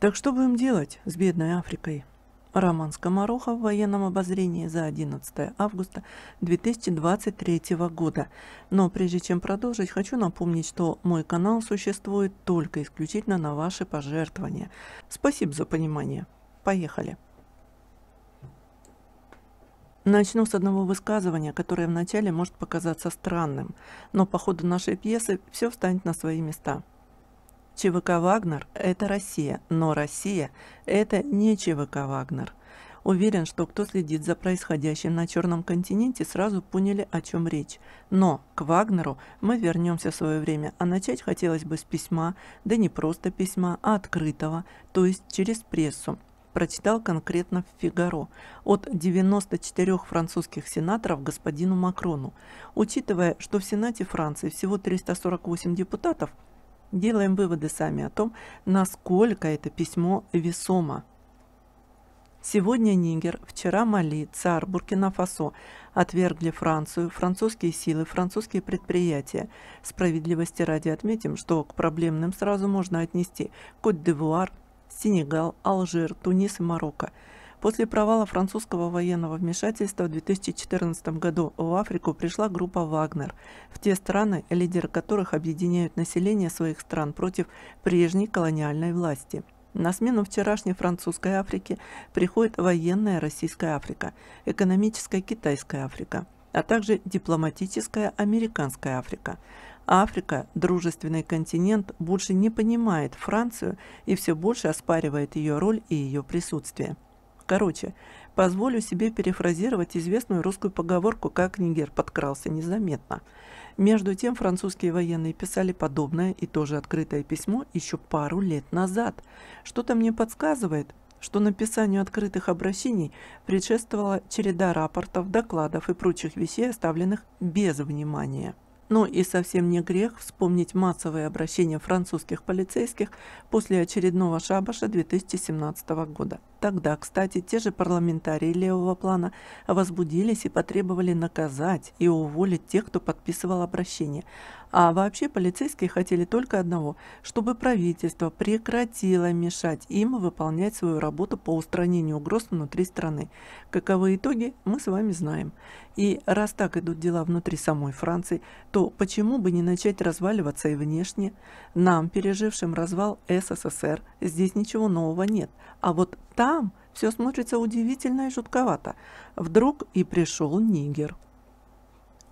Так что будем делать с бедной Африкой? Роман Скоморохов в военном обозрении за 11 августа 2023 года. Но прежде чем продолжить, хочу напомнить, что мой канал существует только исключительно на ваши пожертвования. Спасибо за понимание. Поехали. Начну с одного высказывания, которое вначале может показаться странным, но по ходу нашей пьесы все встанет на свои места – ЧВК «Вагнер» – это Россия, но Россия – это не ЧВК «Вагнер». Уверен, что кто следит за происходящим на Черном континенте, сразу поняли, о чем речь. Но к Вагнеру мы вернемся в свое время, а начать хотелось бы с письма, да не просто письма, а открытого, то есть через прессу. Прочитал конкретно в «Фигаро» от 94 французских сенаторов господину Макрону. Учитывая, что в Сенате Франции всего 348 депутатов – Делаем выводы сами о том, насколько это письмо весомо. Сегодня Нигер, вчера Мали, ЦАР, Буркина-Фасо отвергли Францию, французские силы, французские предприятия. Справедливости ради отметим, что к проблемным сразу можно отнести Кот-де-Вуар, Сенегал, Алжир, Тунис и Марокко – После провала французского военного вмешательства в 2014 году в Африку пришла группа «Вагнер», в те страны, лидеры которых объединяют население своих стран против прежней колониальной власти. На смену вчерашней французской Африке приходит военная Российская Африка, экономическая Китайская Африка, а также дипломатическая Американская Африка. Африка, дружественный континент, больше не понимает Францию и все больше оспаривает ее роль и ее присутствие. Короче, позволю себе перефразировать известную русскую поговорку «как Нигер подкрался незаметно». Между тем, французские военные писали подобное и тоже открытое письмо еще пару лет назад. Что-то мне подсказывает, что написанию открытых обращений предшествовала череда рапортов, докладов и прочих вещей, оставленных без внимания. Ну и совсем не грех вспомнить массовые обращения французских полицейских после очередного шабаша 2017 года. Тогда, кстати, те же парламентарии левого плана возбудились и потребовали наказать и уволить тех, кто подписывал обращение. А вообще полицейские хотели только одного, чтобы правительство прекратило мешать им выполнять свою работу по устранению угроз внутри страны. Каковы итоги, мы с вами знаем. И раз так идут дела внутри самой Франции, то почему бы не начать разваливаться и внешне? Нам, пережившим развал СССР, здесь ничего нового нет. А вот там все смотрится удивительно и жутковато. Вдруг и пришел нигер.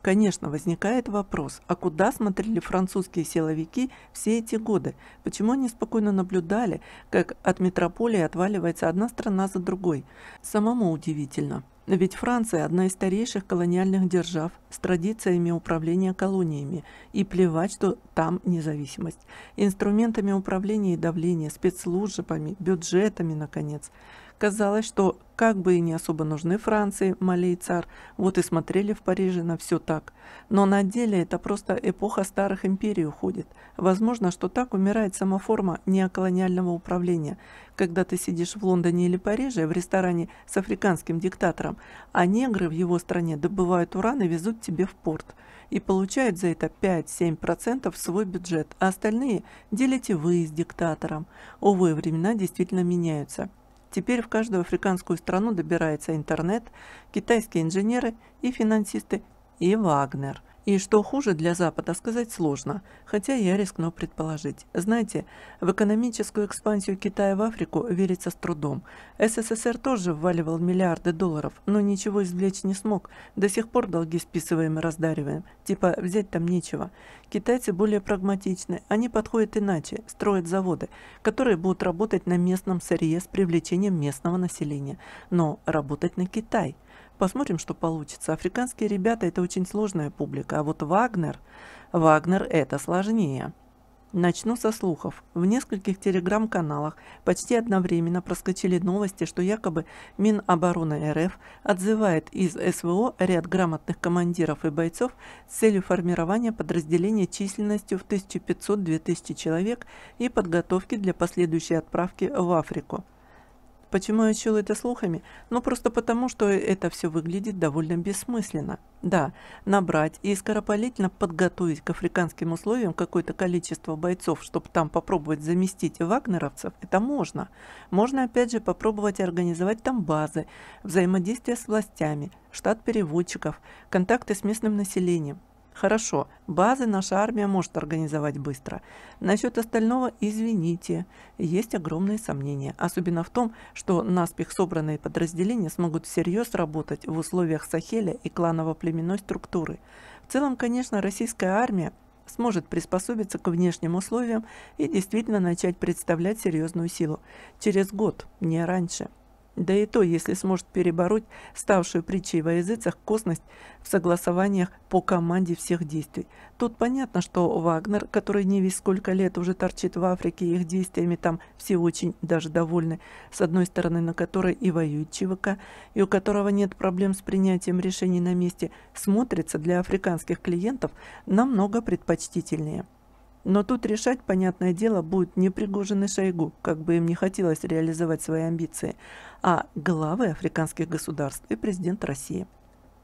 Конечно, возникает вопрос, а куда смотрели французские силовики все эти годы? Почему они спокойно наблюдали, как от метрополии отваливается одна страна за другой? Самому удивительно. Ведь Франция – одна из старейших колониальных держав с традициями управления колониями, и плевать, что там независимость. Инструментами управления и давления, спецслужбами, бюджетами, наконец – Казалось, что как бы и не особо нужны Франции, Мали и Цар, вот и смотрели в Париже на все так. Но на деле это просто эпоха старых империй уходит. Возможно, что так умирает сама форма неоколониального управления, когда ты сидишь в Лондоне или Париже в ресторане с африканским диктатором, а негры в его стране добывают уран и везут тебе в порт. И получают за это 5-7% свой бюджет, а остальные делите вы с диктатором. Увы, времена действительно меняются. Теперь в каждую африканскую страну добирается интернет, китайские инженеры и финансисты, и Вагнер, и что хуже для Запада, сказать сложно, хотя я рискну предположить. Знаете, в экономическую экспансию Китая в Африку верится с трудом. СССР тоже вваливал миллиарды долларов, но ничего извлечь не смог. До сих пор долги списываем и раздариваем. Типа взять там нечего. Китайцы более прагматичны. Они подходят иначе, строят заводы, которые будут работать на местном сырье с привлечением местного населения. Но работать на Китай – Посмотрим, что получится. Африканские ребята – это очень сложная публика, а вот Вагнер, Вагнер – это сложнее. Начну со слухов. В нескольких телеграм-каналах почти одновременно проскочили новости, что якобы Минобороны РФ отзывает из СВО ряд грамотных командиров и бойцов с целью формирования подразделения численностью в 1500-2000 человек и подготовки для последующей отправки в Африку. Почему я учил это слухами? Ну, просто потому, что это все выглядит довольно бессмысленно. Да, набрать и скоропалительно подготовить к африканским условиям какое-то количество бойцов, чтобы там попробовать заместить вагнеровцев, это можно. Можно, опять же, попробовать организовать там базы, взаимодействие с властями, штат переводчиков, контакты с местным населением. Хорошо, базы наша армия может организовать быстро. Насчет остального, извините, есть огромные сомнения, особенно в том, что наспех собранные подразделения смогут всерьез работать в условиях Сахеля и кланово-племенной структуры. В целом, конечно, российская армия сможет приспособиться к внешним условиям и действительно начать представлять серьезную силу. Через год, не раньше. Да и то, если сможет перебороть ставшую притчей во языцах косность в согласованиях по команде всех действий. Тут понятно, что Вагнер, который не весь сколько лет уже торчит в Африке, их действиями там все очень даже довольны. С одной стороны, на которой и воюет ЧВК, и у которого нет проблем с принятием решений на месте, смотрится для африканских клиентов намного предпочтительнее. Но тут решать, понятное дело, будет не Пригожин и Шойгу, как бы им не хотелось реализовать свои амбиции, а главы африканских государств и президент России.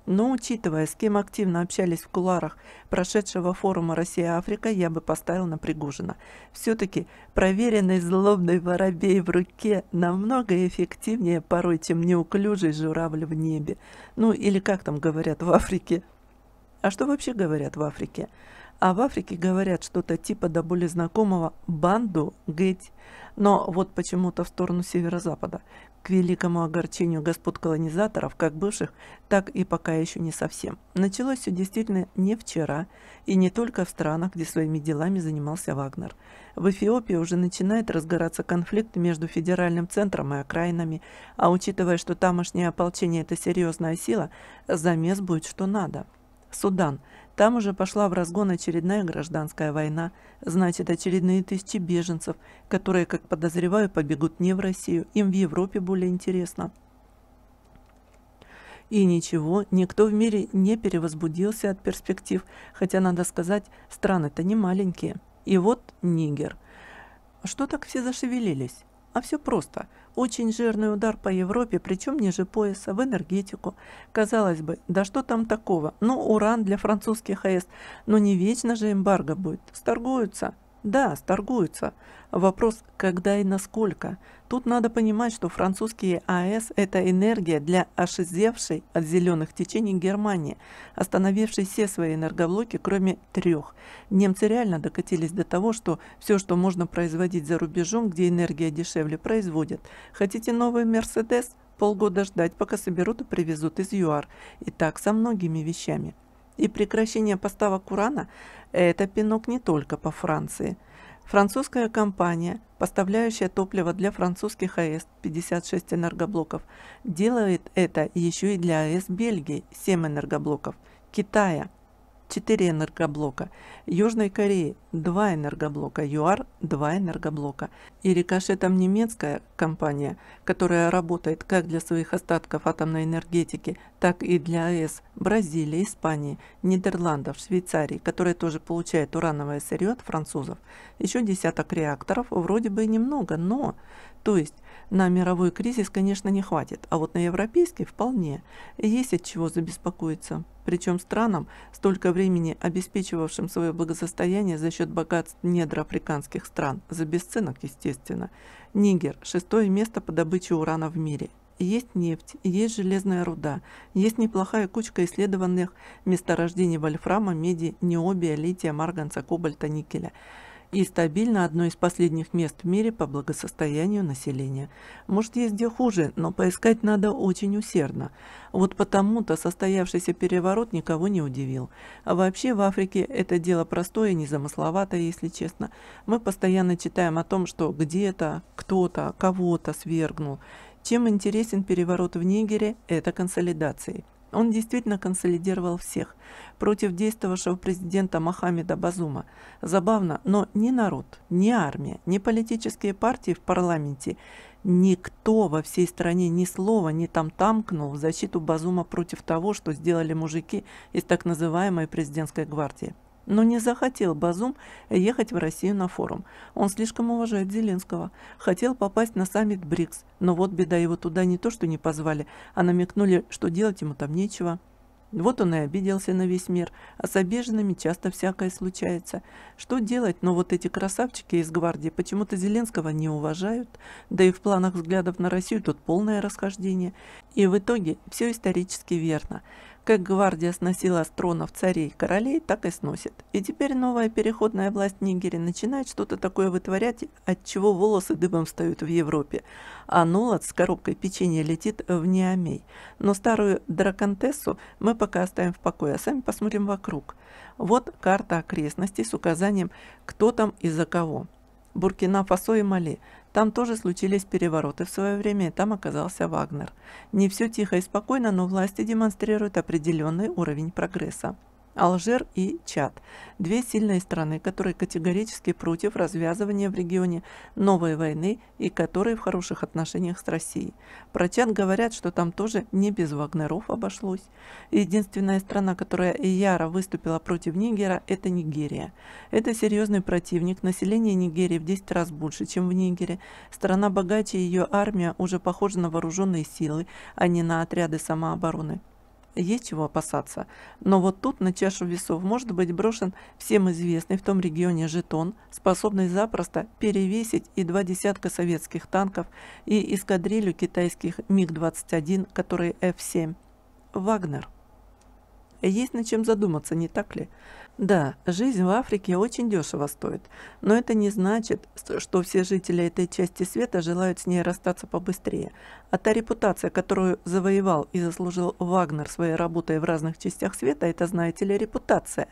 Но учитывая, с кем активно общались в куларах прошедшего форума «Россия-Африка», я бы поставил на Пригожина. Все-таки проверенный злобный воробей в руке намного эффективнее порой, чем неуклюжий журавль в небе. Ну или как там говорят в Африке? А что вообще говорят в Африке? А в Африке говорят что-то типа до более знакомого «банду геть». Но вот почему-то в сторону северо-запада. К великому огорчению господ колонизаторов, как бывших, так и пока еще не совсем. Началось все действительно не вчера, и не только в странах, где своими делами занимался Вагнер. В Эфиопии уже начинает разгораться конфликт между федеральным центром и окраинами, а учитывая, что тамошнее ополчение – это серьезная сила, замес будет что надо. Судан – там уже пошла в разгон очередная гражданская война, значит, очередные тысячи беженцев, которые, как подозреваю, побегут не в Россию, им в Европе более интересно. И ничего, никто в мире не перевозбудился от перспектив, хотя, надо сказать, страны-то не маленькие. И вот Нигер. Что так все зашевелились? А все просто. Очень жирный удар по Европе, причем ниже пояса, в энергетику. Казалось бы, да что там такого? Ну, уран для французских АЭС. Но не вечно же эмбарго будет. Сторгуются. Да, сторгуются. Вопрос, когда и насколько. Тут надо понимать, что французские АЭС – это энергия для ошизевшей от зеленых течений Германии, остановившей все свои энергоблоки, кроме трех. Немцы реально докатились до того, что все, что можно производить за рубежом, где энергия дешевле, производят. Хотите новый «Мерседес»? Полгода ждать, пока соберут и привезут из ЮАР. И так со многими вещами. И прекращение поставок урана это пинок не только по Франции. Французская компания, поставляющая топливо для французских АЭС 56 энергоблоков, делает это еще и для АЭС Бельгии 7 энергоблоков, Китая 4 энергоблока, Южной Кореи 2 энергоблока, ЮАР 2 энергоблока. И рикошетом немецкая компания, которая работает как для своих остатков атомной энергетики, так и для АЭС Бразилии, Испании, Нидерландов, Швейцарии, которая тоже получает урановое сырье от французов. Еще десяток реакторов, вроде бы и немного, но... То есть на мировой кризис, конечно, не хватит, а вот на европейский вполне. Есть от чего забеспокоиться. Причем странам, столько времени обеспечивавшим свое благосостояние за счет богатств недр африканских стран, за бесценок, естественно. Нигер – шестое место по добыче урана в мире. Есть нефть, есть железная руда, есть неплохая кучка исследованных месторождений вольфрама, меди, необия, лития, марганца, кобальта, никеля – и стабильно одно из последних мест в мире по благосостоянию населения. Может, есть где хуже, но поискать надо очень усердно. Вот потому-то состоявшийся переворот никого не удивил. А вообще в Африке это дело простое, незамысловатое, если честно. Мы постоянно читаем о том, что где-то, кто-то, кого-то свергнул. Чем интересен переворот в Нигере – это консолидация. Он действительно консолидировал всех против действовавшего президента Мохаммеда Базума. Забавно, но ни народ, ни армия, ни политические партии в парламенте, никто во всей стране ни слова не там-тамкнул в защиту Базума против того, что сделали мужики из так называемой президентской гвардии. Но не захотел Базум ехать в Россию на форум. Он слишком уважает Зеленского. Хотел попасть на саммит БРИКС, но вот беда его туда не то что не позвали, а намекнули, что делать ему там нечего. Вот он и обиделся на весь мир, а с обиженными часто всякое случается. Что делать, но вот эти красавчики из гвардии почему-то Зеленского не уважают, да и в планах взглядов на Россию тут полное расхождение. И в итоге все исторически верно. Как гвардия сносила с тронов царей и королей, так и сносит. И теперь новая переходная власть Нигери начинает что-то такое вытворять, от чего волосы дыбом встают в Европе. А Нолад с коробкой печенья летит в Неомей. Но старую драконтессу мы пока оставим в покое, а сами посмотрим вокруг. Вот карта окрестностей с указанием, кто там и за кого. Буркина-Фасо и Мали. Там тоже случились перевороты в свое время, и там оказался Вагнер. Не все тихо и спокойно, но власти демонстрируют определенный уровень прогресса. Алжир и Чад. Две сильные страны, которые категорически против развязывания в регионе новой войны и которые в хороших отношениях с Россией. Про Чад говорят, что там тоже не без Вагнеров обошлось. Единственная страна, которая яро выступила против Нигера, это Нигерия. Это серьезный противник, население Нигерии в 10 раз больше, чем в Нигере. Страна богаче, ее армия уже похожа на вооруженные силы, а не на отряды самообороны есть чего опасаться. Но вот тут на чашу весов может быть брошен всем известный в том регионе жетон, способный запросто перевесить и два десятка советских танков, и эскадрилью китайских МиГ-21, которые F-7. Вагнер. Есть над чем задуматься, не так ли? Да, жизнь в Африке очень дешево стоит, но это не значит, что все жители этой части света желают с ней расстаться побыстрее, а та репутация, которую завоевал и заслужил Вагнер своей работой в разных частях света, это, знаете ли, репутация.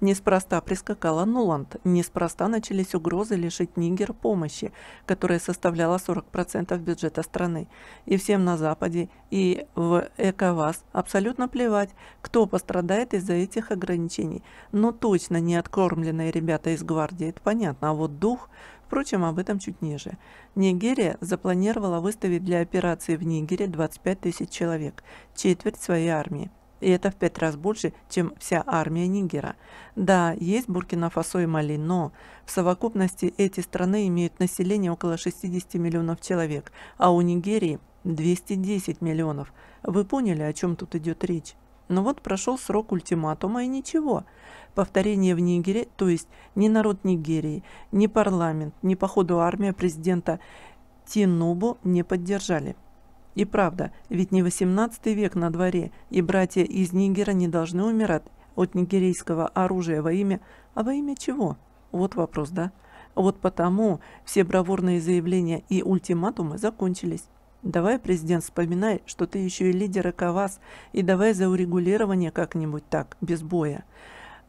Неспроста прискакала Нуланд, неспроста начались угрозы лишить Нигер помощи, которая составляла 40% бюджета страны. И всем на Западе, и в ЭКОВАС абсолютно плевать, кто пострадает из-за этих ограничений. Но ну точно не откормленные ребята из гвардии, это понятно, а вот дух... Впрочем, об этом чуть ниже. Нигерия запланировала выставить для операции в Нигере 25 тысяч человек, четверть своей армии. И это в пять раз больше, чем вся армия Нигера. Да, есть Буркина-Фасо и Мали, но в совокупности эти страны имеют население около 60 миллионов человек, а у Нигерии 210 миллионов. Вы поняли, о чем тут идет речь? Но вот прошел срок ультиматума и ничего. Повторение в Нигере, то есть ни народ Нигерии, ни парламент, ни походу армия президента Тинубу не поддержали. И правда, ведь не 18 век на дворе, и братья из Нигера не должны умирать от нигерийского оружия во имя... А во имя чего? Вот вопрос, да? Вот потому все бравурные заявления и ультиматумы закончились. Давай, президент, вспоминай, что ты еще и лидер ЭКОВАС, и давай за урегулирование как-нибудь так, без боя.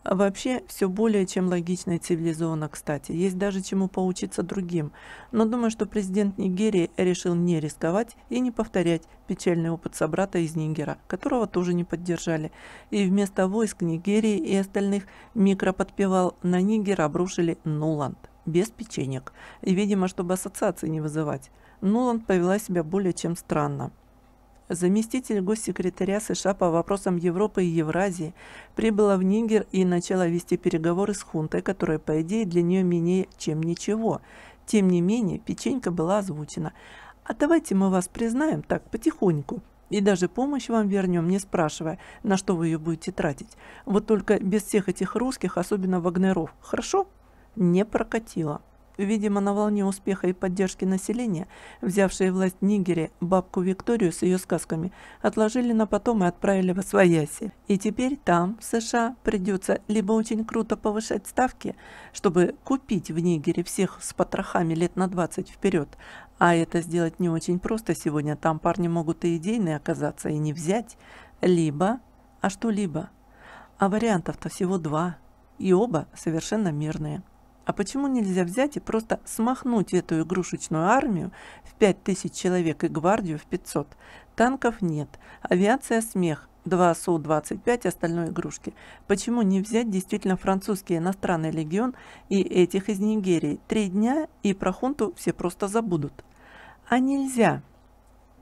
А вообще, все более чем логично и цивилизованно, кстати. Есть даже чему поучиться другим. Но думаю, что президент Нигерии решил не рисковать и не повторять печальный опыт собрата из Нигера, которого тоже не поддержали. И вместо войск Нигерии и остальных микроподпевал на Нигер обрушили Нуланд. Без печенек. И, видимо, чтобы ассоциации не вызывать. Нуланд повела себя более чем странно. Заместитель госсекретаря США по вопросам Европы и Евразии прибыла в Нигер и начала вести переговоры с хунтой, которая, по идее, для нее менее чем ничего. Тем не менее, печенька была озвучена. «А давайте мы вас признаем так, потихоньку, и даже помощь вам вернем, не спрашивая, на что вы ее будете тратить. Вот только без всех этих русских, особенно вагнеров, хорошо?» Не прокатило. Видимо, на волне успеха и поддержки населения, взявшие власть в Нигере, бабку Викторию с ее сказками отложили на потом и отправили в Освояси. И теперь там, в США, придется либо очень круто повышать ставки, чтобы купить в Нигере всех с потрохами лет на 20 вперед, а это сделать не очень просто сегодня, там парни могут и идейные оказаться, и не взять, либо, а что либо. А вариантов-то всего два, и оба совершенно мирные. А почему нельзя взять и просто смахнуть эту игрушечную армию в 5000 человек и гвардию в 500? Танков нет, авиация – смех, два Су-25, остальное игрушки. Почему не взять действительно французский иностранный легион и этих из Нигерии? Три дня и про хунту все просто забудут. А нельзя.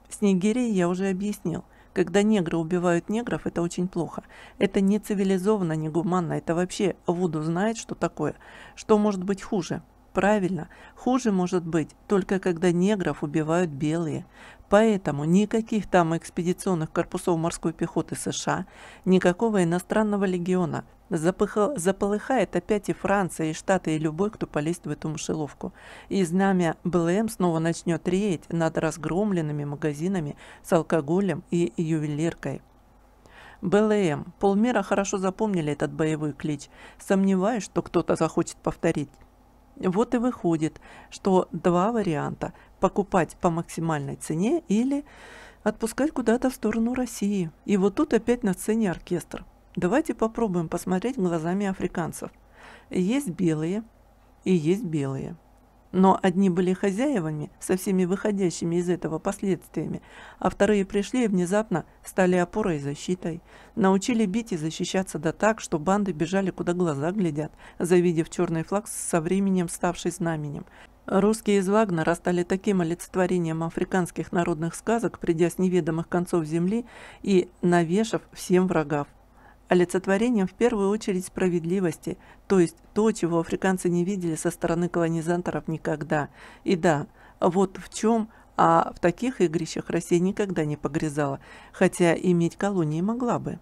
С Нигерией я уже объяснил. Когда негры убивают негров, это очень плохо. Это не цивилизованно, не гуманно. Это вообще Вуду знает, что такое. Что может быть хуже? Правильно, хуже может быть только когда негров убивают белые. Поэтому никаких там экспедиционных корпусов морской пехоты США, никакого иностранного легиона. Запыхал, заполыхает опять и Франция, и Штаты, и любой, кто полезет в эту мышеловку. И знамя БЛМ снова начнет реять над разгромленными магазинами с алкоголем и ювелиркой. БЛМ. Полмира хорошо запомнили этот боевой клич. Сомневаюсь, что кто-то захочет повторить. Вот и выходит, что два варианта – покупать по максимальной цене или отпускать куда-то в сторону России. И вот тут опять на сцене оркестр. Давайте попробуем посмотреть глазами африканцев. Есть белые и есть белые. Но одни были хозяевами, со всеми выходящими из этого последствиями, а вторые пришли и внезапно стали опорой и защитой. Научили бить и защищаться да так, что банды бежали, куда глаза глядят, завидев черный флаг со временем ставший знаменем. Русские из Вагнера стали таким олицетворением африканских народных сказок, придя с неведомых концов земли и навешав всем врагов олицетворением в первую очередь справедливости, то есть то, чего африканцы не видели со стороны колонизаторов никогда. И да, вот в чем, а в таких игрищах Россия никогда не погрязала, хотя иметь колонии могла бы.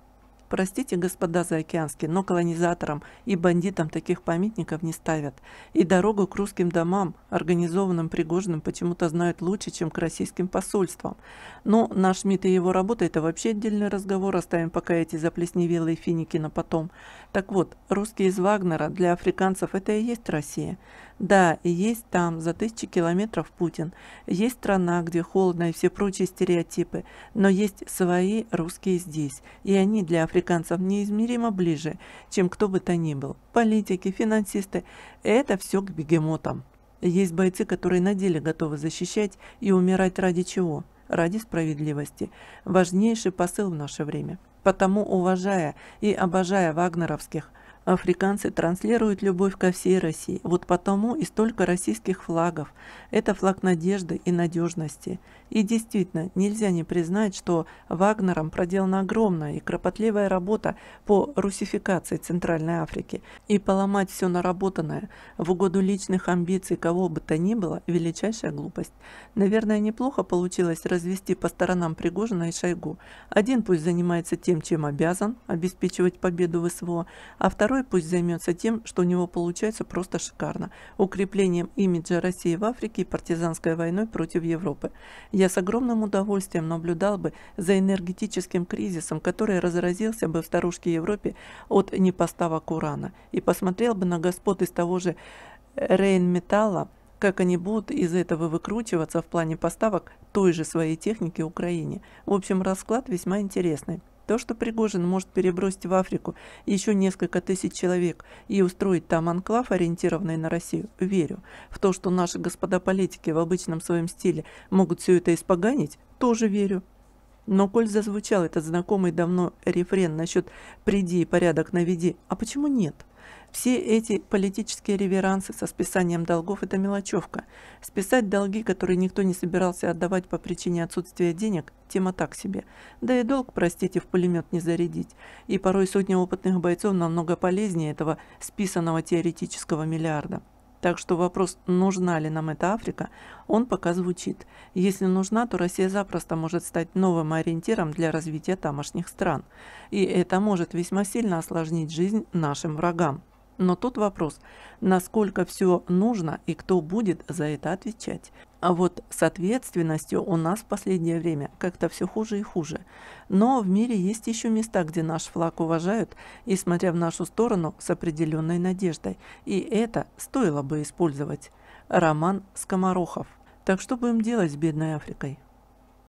Простите, господа заокеанские, но колонизаторам и бандитам таких памятников не ставят. И дорогу к русским домам, организованным Пригожным, почему-то знают лучше, чем к российским посольствам. Но наш Шмидт и его работа – это вообще отдельный разговор, оставим пока эти заплесневелые финики на потом. Так вот, русские из Вагнера для африканцев – это и есть Россия. Да, и есть там за тысячи километров Путин, есть страна, где холодно и все прочие стереотипы, но есть свои русские здесь, и они для африканцев неизмеримо ближе, чем кто бы то ни был. Политики, финансисты – это все к бегемотам. Есть бойцы, которые на деле готовы защищать и умирать ради чего? Ради справедливости. Важнейший посыл в наше время. Потому, уважая и обожая вагнеровских – Африканцы транслируют любовь ко всей России. Вот потому и столько российских флагов. Это флаг надежды и надежности. И действительно, нельзя не признать, что Вагнером проделана огромная и кропотливая работа по русификации Центральной Африки. И поломать все наработанное в угоду личных амбиций кого бы то ни было – величайшая глупость. Наверное, неплохо получилось развести по сторонам Пригожина и Шойгу. Один пусть занимается тем, чем обязан – обеспечивать победу в СВО, а второй Второй пусть займется тем, что у него получается просто шикарно – укреплением имиджа России в Африке и партизанской войной против Европы. Я с огромным удовольствием наблюдал бы за энергетическим кризисом, который разразился бы в старушке Европе от непоставок урана, и посмотрел бы на господ из того же Рейнметалла, как они будут из этого выкручиваться в плане поставок той же своей техники Украине. В общем, расклад весьма интересный. То, что Пригожин может перебросить в Африку еще несколько тысяч человек и устроить там анклав, ориентированный на Россию, верю. В то, что наши господа политики в обычном своем стиле могут все это испоганить, тоже верю. Но коль зазвучал этот знакомый давно рефрен насчет «приди и порядок наведи», а почему нет? Все эти политические реверансы со списанием долгов – это мелочевка. Списать долги, которые никто не собирался отдавать по причине отсутствия денег – тема так себе. Да и долг, простите, в пулемет не зарядить. И порой сотни опытных бойцов намного полезнее этого списанного теоретического миллиарда. Так что вопрос, нужна ли нам эта Африка, он пока звучит. Если нужна, то Россия запросто может стать новым ориентиром для развития тамошних стран. И это может весьма сильно осложнить жизнь нашим врагам. Но тут вопрос, насколько все нужно и кто будет за это отвечать. А вот с ответственностью у нас в последнее время как-то все хуже и хуже. Но в мире есть еще места, где наш флаг уважают и смотря в нашу сторону с определенной надеждой. И это стоило бы использовать. Роман Скоморохов. Так что будем делать с бедной Африкой?